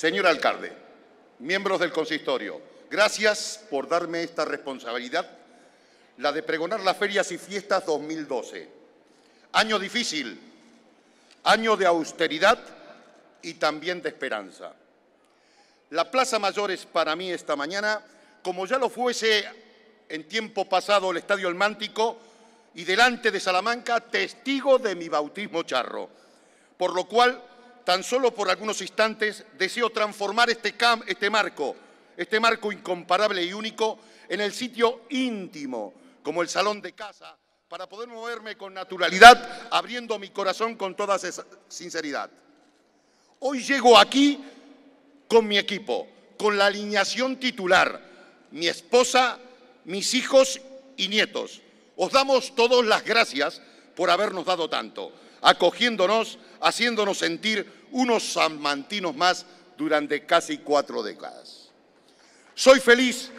Señor alcalde, miembros del consistorio, gracias por darme esta responsabilidad, la de pregonar las ferias y fiestas 2012. Año difícil, año de austeridad y también de esperanza. La Plaza Mayor es para mí esta mañana, como ya lo fuese en tiempo pasado el Estadio El y delante de Salamanca, testigo de mi bautismo charro, por lo cual tan solo por algunos instantes, deseo transformar este, este marco, este marco incomparable y único, en el sitio íntimo, como el salón de casa, para poder moverme con naturalidad, abriendo mi corazón con toda sinceridad. Hoy llego aquí con mi equipo, con la alineación titular, mi esposa, mis hijos y nietos. Os damos todos las gracias por habernos dado tanto acogiéndonos, haciéndonos sentir unos samantinos más durante casi cuatro décadas. Soy feliz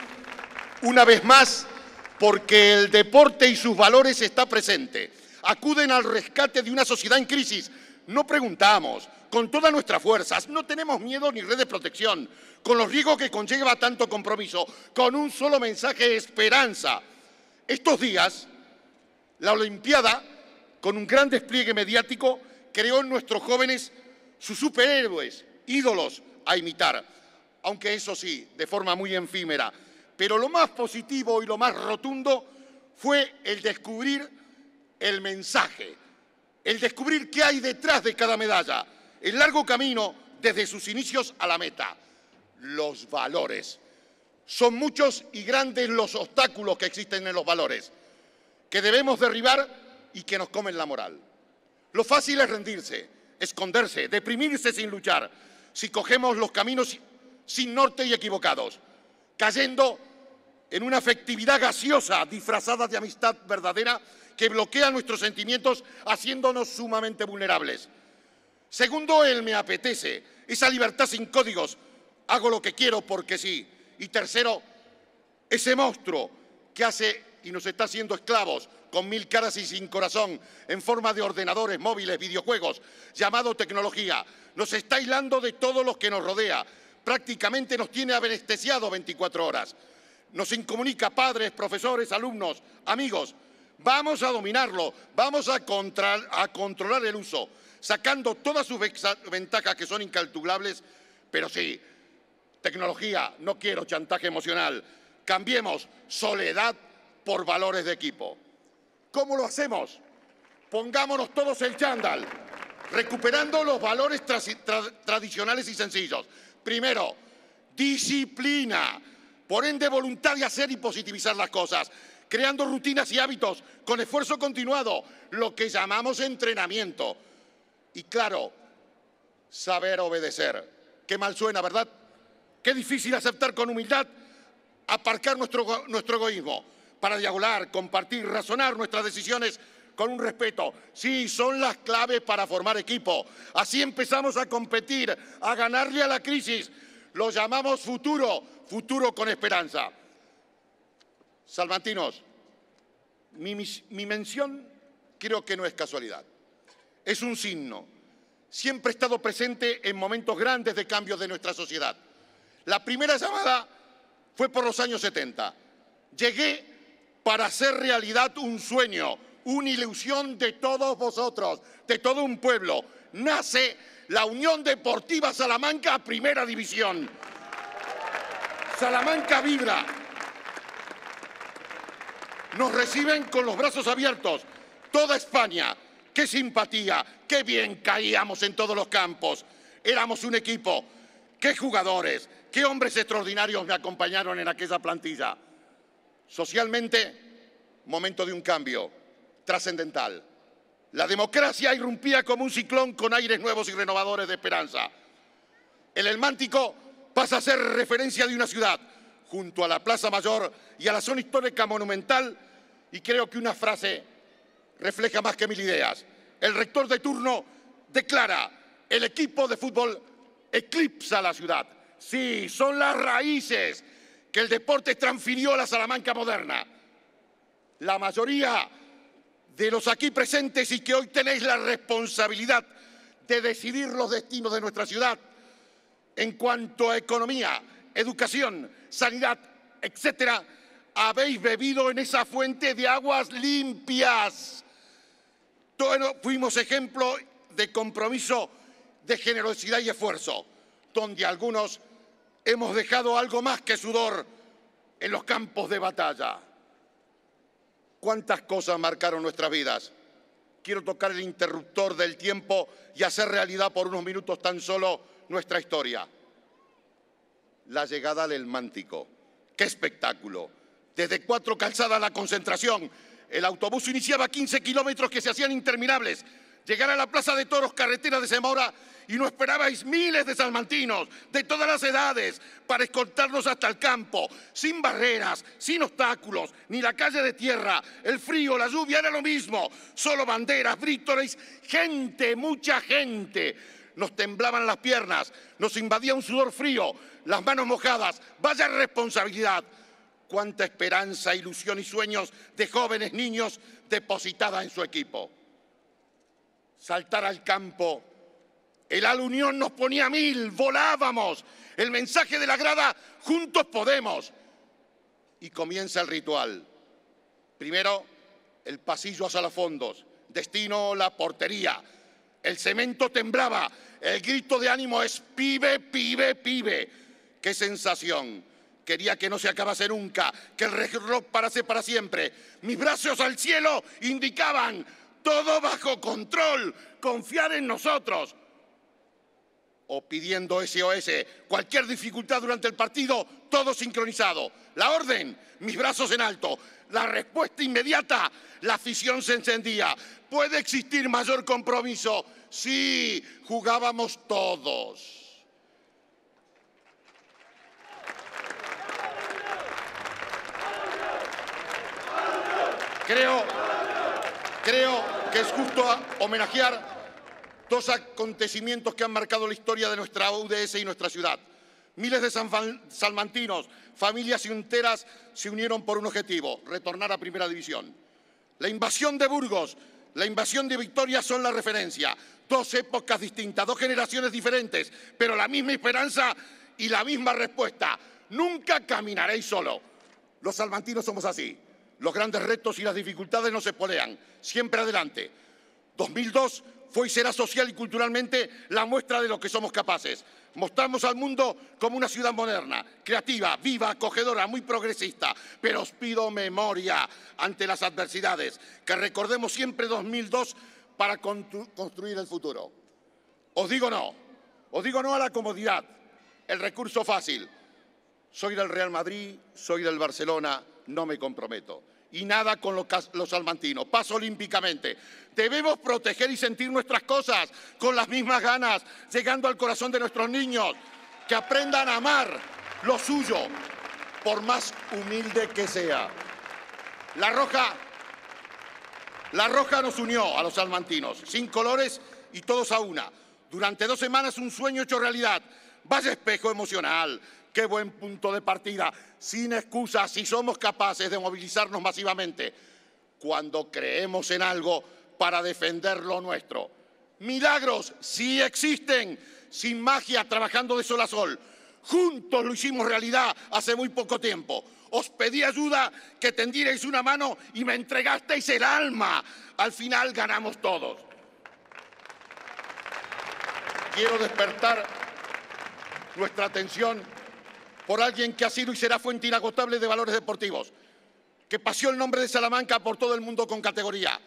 una vez más porque el deporte y sus valores está presente. Acuden al rescate de una sociedad en crisis. No preguntamos, con todas nuestras fuerzas, no tenemos miedo ni red de protección, con los riesgos que conlleva tanto compromiso, con un solo mensaje, esperanza. Estos días, la Olimpiada con un gran despliegue mediático, creó en nuestros jóvenes sus superhéroes, ídolos a imitar, aunque eso sí, de forma muy efímera. Pero lo más positivo y lo más rotundo fue el descubrir el mensaje, el descubrir qué hay detrás de cada medalla, el largo camino desde sus inicios a la meta, los valores. Son muchos y grandes los obstáculos que existen en los valores, que debemos derribar y que nos comen la moral. Lo fácil es rendirse, esconderse, deprimirse sin luchar, si cogemos los caminos sin norte y equivocados, cayendo en una afectividad gaseosa disfrazada de amistad verdadera que bloquea nuestros sentimientos haciéndonos sumamente vulnerables. Segundo, el me apetece, esa libertad sin códigos, hago lo que quiero porque sí. Y tercero, ese monstruo que hace y nos está haciendo esclavos con mil caras y sin corazón, en forma de ordenadores, móviles, videojuegos, llamado tecnología. Nos está aislando de todos los que nos rodea. Prácticamente nos tiene anestesiado 24 horas. Nos incomunica padres, profesores, alumnos, amigos. Vamos a dominarlo, vamos a controlar el uso, sacando todas sus ventajas que son incalculables, pero sí, tecnología, no quiero chantaje emocional. Cambiemos soledad por valores de equipo. ¿Cómo lo hacemos? Pongámonos todos el chándal, recuperando los valores tradicionales y sencillos. Primero, disciplina, por ende voluntad de hacer y positivizar las cosas, creando rutinas y hábitos con esfuerzo continuado, lo que llamamos entrenamiento. Y claro, saber obedecer. Qué mal suena, ¿verdad? Qué difícil aceptar con humildad aparcar nuestro, nuestro egoísmo para dialogar, compartir, razonar nuestras decisiones con un respeto. Sí, son las claves para formar equipo. Así empezamos a competir, a ganarle a la crisis. Lo llamamos futuro, futuro con esperanza. Salvatinos, mi, mención creo que no es casualidad. Es un signo. Siempre he estado presente en momentos grandes de cambios de nuestra sociedad. La primera llamada fue por los años 70. Llegué para hacer realidad un sueño, una ilusión de todos vosotros, de todo un pueblo. Nace la Unión Deportiva Salamanca Primera División. Salamanca vibra. Nos reciben con los brazos abiertos. Toda España. Qué simpatía. Qué bien caíamos en todos los campos. Éramos un equipo. Qué jugadores. Qué hombres extraordinarios me acompañaron en aquella plantilla. Socialmente, momento de un cambio trascendental. La democracia irrumpía como un ciclón con aires nuevos y renovadores de esperanza. El Helmántico pasa a ser referencia de una ciudad, junto a la Plaza Mayor y a la zona histórica monumental, y creo que una frase refleja más que mil ideas. El rector de turno declara, el equipo de fútbol eclipsa la ciudad. Sí, son las raíces que el deporte transfirió a la Salamanca moderna. La mayoría de los aquí presentes y que hoy tenéis la responsabilidad de decidir los destinos de nuestra ciudad en cuanto a economía, educación, sanidad, etcétera, habéis bebido en esa fuente de aguas limpias. Todos fuimos ejemplo de compromiso, de generosidad y esfuerzo, donde algunos hemos dejado algo más que sudor en los campos de batalla. ¿Cuántas cosas marcaron nuestras vidas? Quiero tocar el interruptor del tiempo y hacer realidad por unos minutos tan solo nuestra historia. La llegada del Mántico. ¡Qué espectáculo! Desde cuatro calzadas la concentración. El autobús iniciaba 15 kilómetros que se hacían interminables. Llegar a la Plaza de Toros, carretera de Zamora, y no esperabais miles de salmantinos de todas las edades para escoltarnos hasta el campo, sin barreras, sin obstáculos, ni la calle de tierra, el frío, la lluvia, era lo mismo, solo banderas, brítoles, gente, mucha gente. Nos temblaban las piernas, nos invadía un sudor frío, las manos mojadas, vaya responsabilidad cuánta esperanza, ilusión y sueños de jóvenes niños depositada en su equipo. Saltar al campo el alunión Unión nos ponía mil, volábamos. El mensaje de la grada, juntos podemos. Y comienza el ritual. Primero, el pasillo hacia los fondos. Destino, la portería. El cemento temblaba. El grito de ánimo es pibe, pibe, pibe. ¡Qué sensación! Quería que no se acabase nunca, que el reloj parase para siempre. Mis brazos al cielo indicaban todo bajo control, confiar en nosotros o pidiendo SOS. Cualquier dificultad durante el partido, todo sincronizado. La orden, mis brazos en alto. La respuesta inmediata, la afición se encendía. ¿Puede existir mayor compromiso? Sí, jugábamos todos. Creo, creo que es justo homenajear dos acontecimientos que han marcado la historia de nuestra UDS y nuestra ciudad. Miles de salmantinos, familias enteras se unieron por un objetivo, retornar a Primera División. La invasión de Burgos, la invasión de Victoria son la referencia. Dos épocas distintas, dos generaciones diferentes, pero la misma esperanza y la misma respuesta. Nunca caminaréis solo. Los salmantinos somos así. Los grandes retos y las dificultades no se polean. Siempre adelante. 2002 fue y será social y culturalmente la muestra de lo que somos capaces. Mostramos al mundo como una ciudad moderna, creativa, viva, acogedora, muy progresista. Pero os pido memoria ante las adversidades, que recordemos siempre 2002 para construir el futuro. Os digo no, os digo no a la comodidad, el recurso fácil. Soy del Real Madrid, soy del Barcelona, no me comprometo y nada con los, salmantinos. Paso olímpicamente. Debemos proteger y sentir nuestras cosas con las mismas ganas, llegando al corazón de nuestros niños, que aprendan a amar lo suyo, por más humilde que sea. La Roja, la Roja nos unió a los salmantinos, sin colores y todos a una. Durante dos semanas un sueño hecho realidad. Vaya espejo emocional, Qué buen punto de partida. Sin excusas, si somos capaces de movilizarnos masivamente cuando creemos en algo para defender lo nuestro. Milagros sí existen, sin magia, trabajando de sol a sol. Juntos lo hicimos realidad hace muy poco tiempo. Os pedí ayuda, que tendierais una mano y me entregasteis el alma. Al final ganamos todos. Quiero despertar nuestra atención por alguien que ha sido y será fuente inagotable de valores deportivos, que paseó el nombre de Salamanca por todo el mundo con categoría.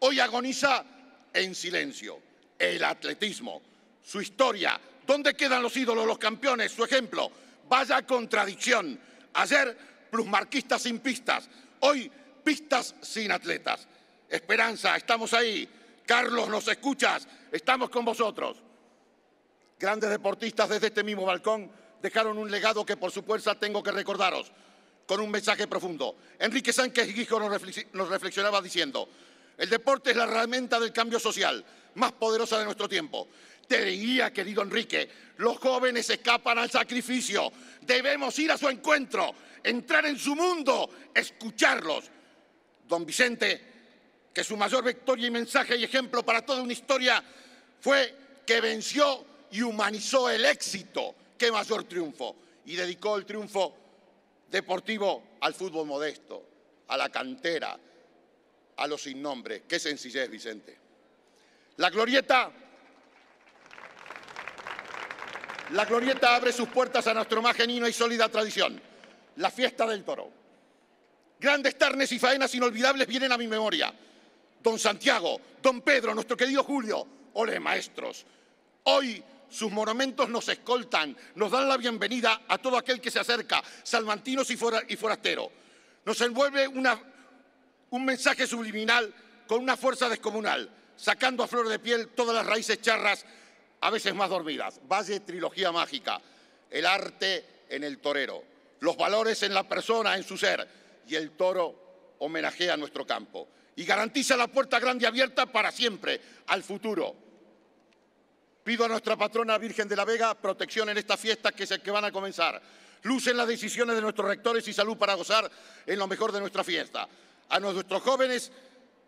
Hoy agoniza en silencio el atletismo, su historia, dónde quedan los ídolos, los campeones, su ejemplo. Vaya contradicción. Ayer, plusmarquistas sin pistas, hoy pistas sin atletas. Esperanza, estamos ahí. Carlos, nos escuchas, estamos con vosotros. Grandes deportistas desde este mismo balcón dejaron un legado que por su fuerza tengo que recordaros, con un mensaje profundo. Enrique Sánchez Guijo nos reflexionaba diciendo, el deporte es la herramienta del cambio social más poderosa de nuestro tiempo. Te diría, querido Enrique, los jóvenes escapan al sacrificio. Debemos ir a su encuentro, entrar en su mundo, escucharlos. Don Vicente, que su mayor victoria y mensaje y ejemplo para toda una historia fue que venció y humanizó el éxito qué mayor triunfo. Y dedicó el triunfo deportivo al fútbol modesto, a la cantera, a los sin nombre. Qué sencillez, Vicente. La glorieta la glorieta abre sus puertas a nuestro más genuino y sólida tradición, la fiesta del toro. Grandes tarnes y faenas inolvidables vienen a mi memoria. Don Santiago, Don Pedro, nuestro querido Julio, ole maestros. Hoy sus monumentos nos escoltan, nos dan la bienvenida a todo aquel que se acerca, salmantinos y, forasteros. Nos envuelve una, un mensaje subliminal con una fuerza descomunal, sacando a flor de piel todas las raíces charras, a veces más dormidas. Valle Trilogía Mágica, el arte en el torero, los valores en la persona, en su ser, y el toro homenajea a nuestro campo y garantiza la puerta grande abierta para siempre al futuro Pido a nuestra patrona Virgen de la Vega protección en esta fiesta que, que van a comenzar. en las decisiones de nuestros rectores y salud para gozar en lo mejor de nuestra fiesta. A nuestros jóvenes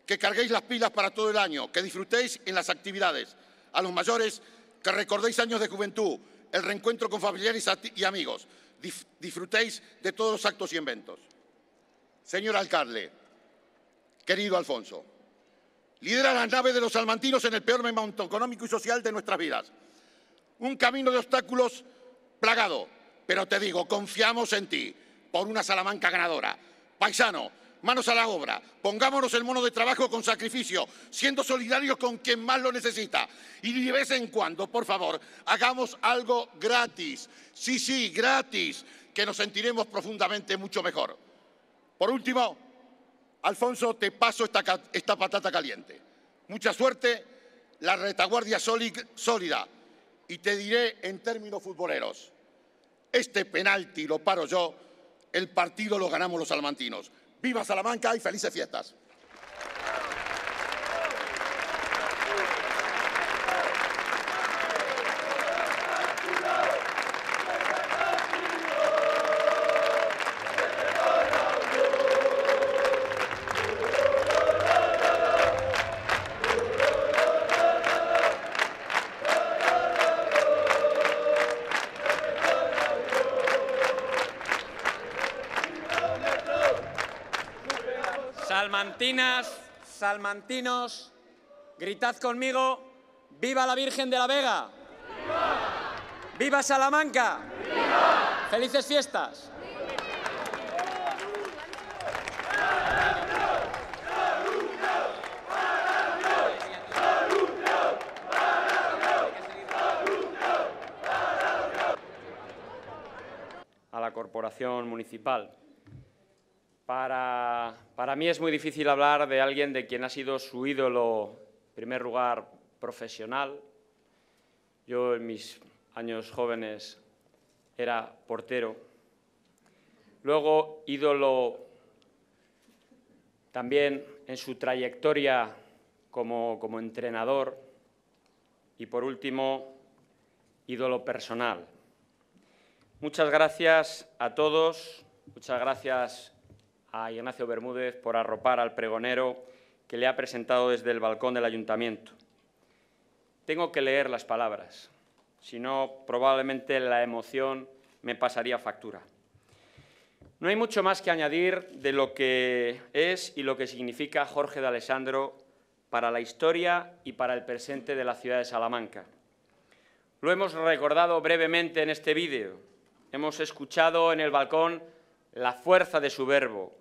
que carguéis las pilas para todo el año, que disfrutéis en las actividades. A los mayores que recordéis años de juventud, el reencuentro con familiares y amigos. disfrutéis de todos los actos y eventos. Señor alcalde, querido Alfonso, Lidera la nave de los salmantinos en el peor momento económico y social de nuestras vidas. Un camino de obstáculos plagado, pero te digo, confiamos en ti por una Salamanca ganadora. Paisano, manos a la obra, pongámonos el mono de trabajo con sacrificio, siendo solidarios con quien más lo necesita. Y de vez en cuando, por favor, hagamos algo gratis. Sí, sí, gratis, que nos sentiremos profundamente mucho mejor. Por último, Alfonso, te paso esta, patata caliente. Mucha suerte, la retaguardia sólida. Y te diré en términos futboleros, este penalti lo paro yo, el partido lo ganamos los salmantinos. Viva Salamanca y felices fiestas. Salmantinas, salmantinos, gritad conmigo, ¡viva la Virgen de la Vega! ¡Viva, ¡Viva Salamanca! ¡Viva! ¡Felices fiestas! a la Corporación Municipal para, mí es muy difícil hablar de alguien de quien ha sido su ídolo, en primer lugar, profesional. Yo en mis años jóvenes era portero. Luego, ídolo también en su trayectoria como, como entrenador. Y por último, ídolo personal. Muchas gracias a todos, muchas gracias a Ignacio Bermúdez por arropar al pregonero que le ha presentado desde el balcón del ayuntamiento. Tengo que leer las palabras, si no probablemente la emoción me pasaría factura. No hay mucho más que añadir de lo que es y lo que significa Jorge de Alessandro para la historia y para el presente de la ciudad de Salamanca. Lo hemos recordado brevemente en este vídeo. Hemos escuchado en el balcón la fuerza de su verbo,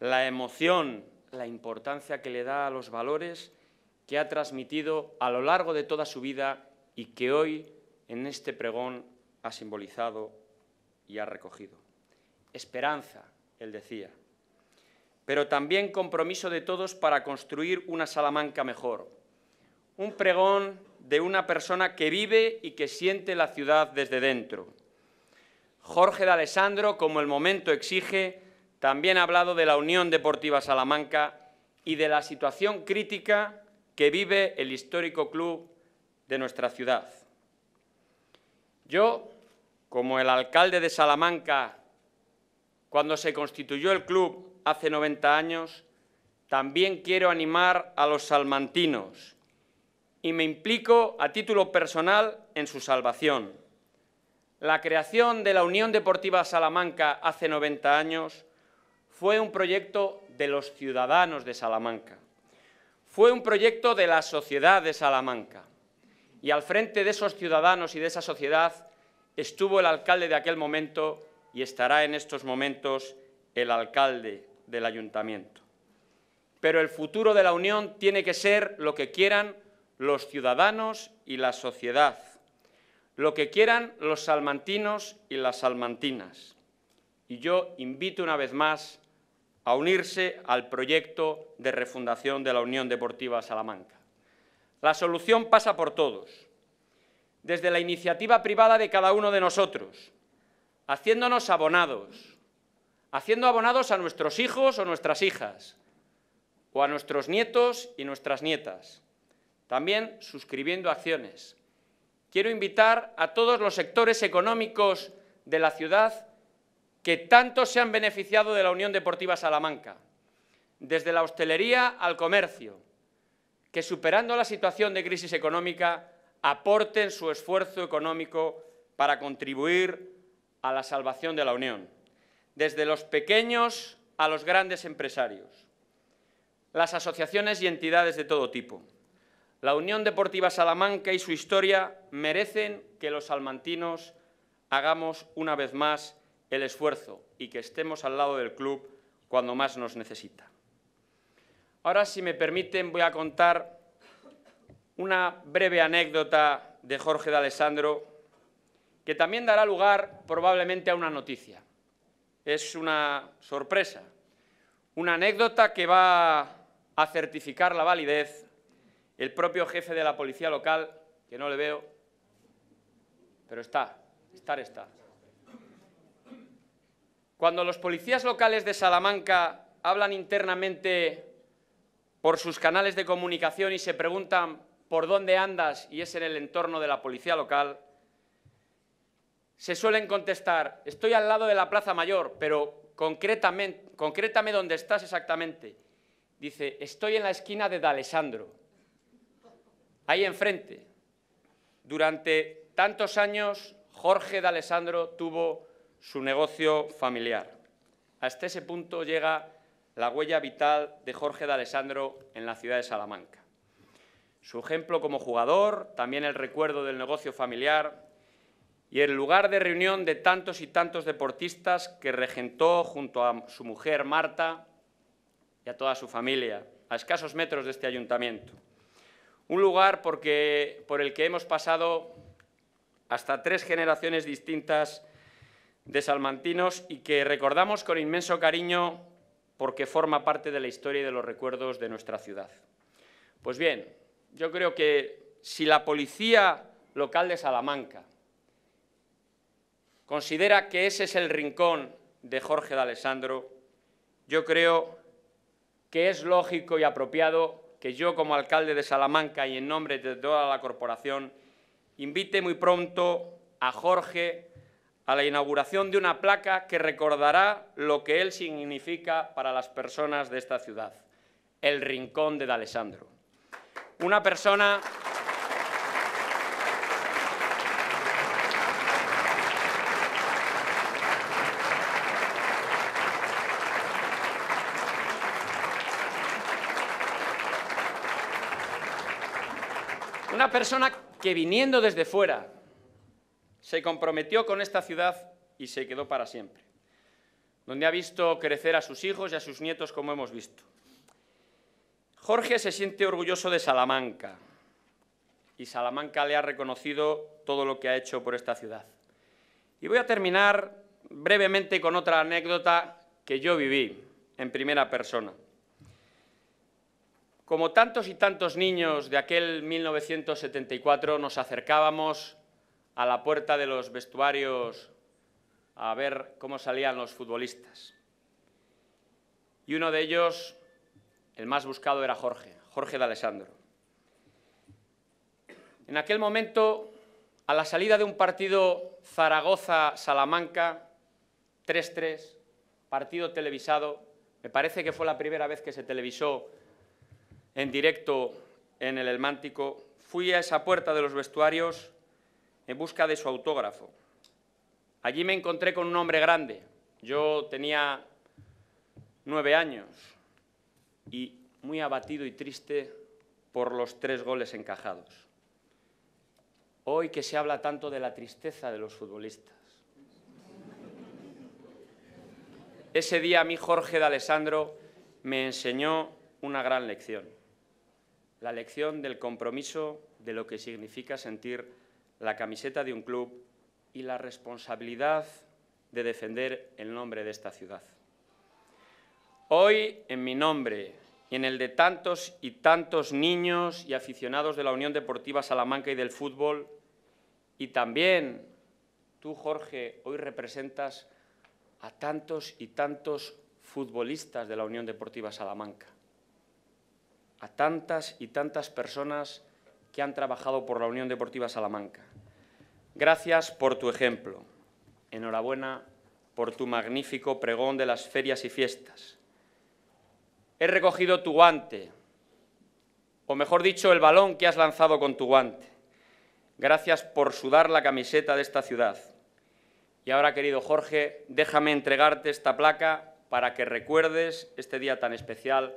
la emoción, la importancia que le da a los valores que ha transmitido a lo largo de toda su vida y que hoy en este pregón ha simbolizado y ha recogido. Esperanza, él decía, pero también compromiso de todos para construir una Salamanca mejor. Un pregón de una persona que vive y que siente la ciudad desde dentro Jorge de Alessandro, como el momento exige, también ha hablado de la Unión Deportiva Salamanca y de la situación crítica que vive el histórico club de nuestra ciudad. Yo, como el alcalde de Salamanca, cuando se constituyó el club hace 90 años, también quiero animar a los salmantinos y me implico a título personal en su salvación. La creación de la Unión Deportiva Salamanca hace 90 años fue un proyecto de los ciudadanos de Salamanca, fue un proyecto de la sociedad de Salamanca. Y al frente de esos ciudadanos y de esa sociedad estuvo el alcalde de aquel momento y estará en estos momentos el alcalde del ayuntamiento. Pero el futuro de la Unión tiene que ser lo que quieran los ciudadanos y la sociedad lo que quieran los salmantinos y las salmantinas. Y yo invito una vez más a unirse al proyecto de refundación de la Unión Deportiva Salamanca. La solución pasa por todos, desde la iniciativa privada de cada uno de nosotros, haciéndonos abonados, haciendo abonados a nuestros hijos o nuestras hijas, o a nuestros nietos y nuestras nietas, también suscribiendo acciones, quiero invitar a todos los sectores económicos de la ciudad que tanto se han beneficiado de la Unión Deportiva Salamanca, desde la hostelería al comercio, que superando la situación de crisis económica aporten su esfuerzo económico para contribuir a la salvación de la Unión, desde los pequeños a los grandes empresarios, las asociaciones y entidades de todo tipo. La Unión Deportiva Salamanca y su historia merecen que los salmantinos hagamos una vez más el esfuerzo y que estemos al lado del club cuando más nos necesita. Ahora, si me permiten, voy a contar una breve anécdota de Jorge de Alessandro que también dará lugar probablemente a una noticia. Es una sorpresa, una anécdota que va a certificar la validez el propio jefe de la policía local, que no le veo, pero está, estar está. Cuando los policías locales de Salamanca hablan internamente por sus canales de comunicación y se preguntan por dónde andas y es en el entorno de la policía local, se suelen contestar, estoy al lado de la Plaza Mayor, pero concretamente, concrétame dónde estás exactamente. Dice, estoy en la esquina de D'Alessandro ahí enfrente. Durante tantos años, Jorge de Alessandro tuvo su negocio familiar. Hasta ese punto llega la huella vital de Jorge de Alessandro en la ciudad de Salamanca. Su ejemplo como jugador, también el recuerdo del negocio familiar y el lugar de reunión de tantos y tantos deportistas que regentó junto a su mujer Marta y a toda su familia, a escasos metros de este ayuntamiento. Un lugar por el que hemos pasado hasta tres generaciones distintas de salmantinos y que recordamos con inmenso cariño porque forma parte de la historia y de los recuerdos de nuestra ciudad. Pues bien, yo creo que si la policía local de Salamanca considera que ese es el rincón de Jorge de Alessandro, yo creo que es lógico y apropiado que yo como alcalde de Salamanca y en nombre de toda la corporación invite muy pronto a Jorge a la inauguración de una placa que recordará lo que él significa para las personas de esta ciudad, el Rincón de D'Alessandro. Una persona una persona que viniendo desde fuera se comprometió con esta ciudad y se quedó para siempre, donde ha visto crecer a sus hijos y a sus nietos como hemos visto. Jorge se siente orgulloso de Salamanca y Salamanca le ha reconocido todo lo que ha hecho por esta ciudad. Y voy a terminar brevemente con otra anécdota que yo viví en primera persona. Como tantos y tantos niños de aquel 1974 nos acercábamos a la puerta de los vestuarios a ver cómo salían los futbolistas. Y uno de ellos, el más buscado, era Jorge, Jorge de Alessandro. En aquel momento, a la salida de un partido Zaragoza-Salamanca, 3-3, partido televisado, me parece que fue la primera vez que se televisó en directo en el Mántico, fui a esa puerta de los vestuarios en busca de su autógrafo. Allí me encontré con un hombre grande. Yo tenía nueve años y muy abatido y triste por los tres goles encajados. Hoy que se habla tanto de la tristeza de los futbolistas. Ese día a mí Jorge de Alessandro me enseñó una gran lección la lección del compromiso de lo que significa sentir la camiseta de un club y la responsabilidad de defender el nombre de esta ciudad. Hoy, en mi nombre y en el de tantos y tantos niños y aficionados de la Unión Deportiva Salamanca y del fútbol, y también tú, Jorge, hoy representas a tantos y tantos futbolistas de la Unión Deportiva Salamanca a tantas y tantas personas que han trabajado por la Unión Deportiva Salamanca. Gracias por tu ejemplo. Enhorabuena por tu magnífico pregón de las ferias y fiestas. He recogido tu guante, o mejor dicho, el balón que has lanzado con tu guante. Gracias por sudar la camiseta de esta ciudad. Y ahora, querido Jorge, déjame entregarte esta placa para que recuerdes este día tan especial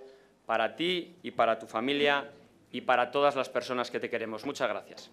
para ti y para tu familia y para todas las personas que te queremos. Muchas gracias.